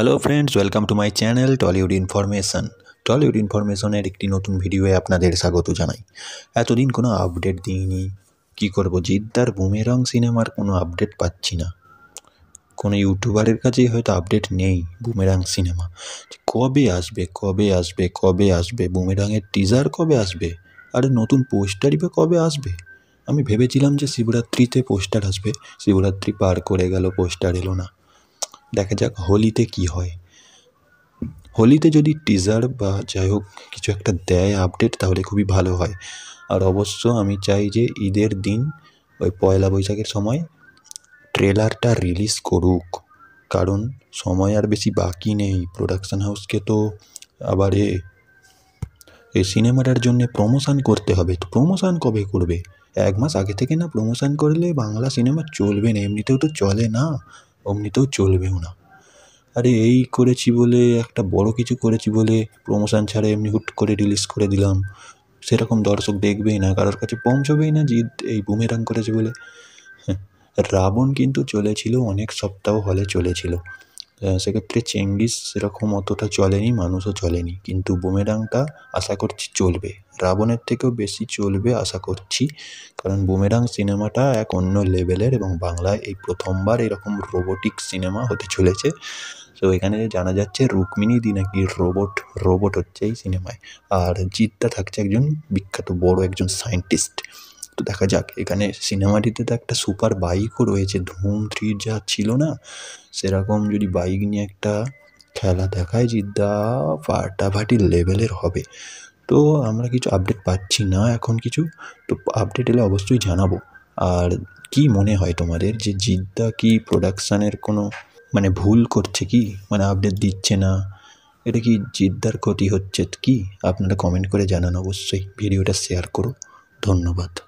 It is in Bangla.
hello friends welcome to my channel Tollywood information Tollywood ইনফরমেশনের একটি নতুন ভিডিওয়ে আপনাদের স্বাগত জানাই এতদিন কোনো আপডেট দিইনি কি করব জিদ্দার বুমেরং সিনেমার কোনো আপডেট পাচ্ছি না কোনো ইউটিউবারের কাছেই হয়তো আপডেট নেই বুমেরাং সিনেমা কবে আসবে কবে আসবে কবে আসবে বুমেরাংয়ের টিজার কবে আসবে আরে নতুন পোস্টারই বা কবে আসবে আমি ভেবেছিলাম যে শিবরাত্রিতে পোস্টার আসবে শিবরাত্রি পার করে গেল পোস্টার এলো না দেখা যাক হোলিতে কি হয় হোলিতে যদি টিজার বা যাই হোক কিছু একটা দেয় আপডেট তাহলে খুবই ভালো হয় আর অবশ্য আমি চাই যে ঈদের দিন ওই পয়লা বৈশাখের সময় ট্রেলারটা রিলিজ করুক কারণ সময় আর বেশি বাকি নেই প্রোডাকশান হাউসকে তো আবার এ এই সিনেমাটার জন্য প্রমোশান করতে হবে তো প্রমোশান কবে করবে এক মাস আগে থেকে না প্রমোশান করলে বাংলা সিনেমা চলবে না এমনিতেও তো চলে না অমনিতেও চলবেও না আরে এই করেছি বলে একটা বড় কিছু করেছি বলে প্রমোশন ছাড়া এমনি হুট করে রিলিজ করে দিলাম সেরকম দর্শক দেখবেই না কারোর কাছে পৌঁছবেই না জিৎ এই বুমেরাং করেছে বলে হ্যাঁ, রাবণ কিন্তু চলেছিল অনেক সপ্তাহ হলে চলেছিল সেক্ষেত্রে চেঙ্গিস সেরকম অতটা চলেনি মানুষও চলেনি কিন্তু বুমেরাংটা আশা করছি চলবে রাবণের থেকেও বেশি চলবে আশা করছি কারণ বুমেরাং সিনেমাটা এক অন্য লেভেলের এবং বাংলায় এই প্রথমবার এরকম রোবোটিক সিনেমা হতে চলেছে তো এখানে জানা যাচ্ছে রুক্মিণী দি নাকি রোবট রোবট হচ্ছে এই সিনেমায় আর জিতটা থাকছে একজন বিখ্যাত বড় একজন সায়েন্টিস্ট তো দেখা যাক এখানে সিনেমাটিতে তো একটা সুপার বাইকও রয়েছে ধুম থ্রি যা ছিল না সেরকম যদি বাইক নিয়ে একটা খেলা দেখায় জিদ্দা ফাটাফাটি লেভেলের হবে তো আমরা কিছু আপডেট পাচ্ছি না এখন কিছু তো আপডেট এলে অবশ্যই জানাবো আর কি মনে হয় তোমাদের যে জিদ্দা কি প্রোডাকশানের কোনো মানে ভুল করছে কি মানে আপডেট দিচ্ছে না এটা কি জিদ্দার ক্ষতি হচ্ছে কি আপনারা কমেন্ট করে জানান অবশ্যই ভিডিওটা শেয়ার করো ধন্যবাদ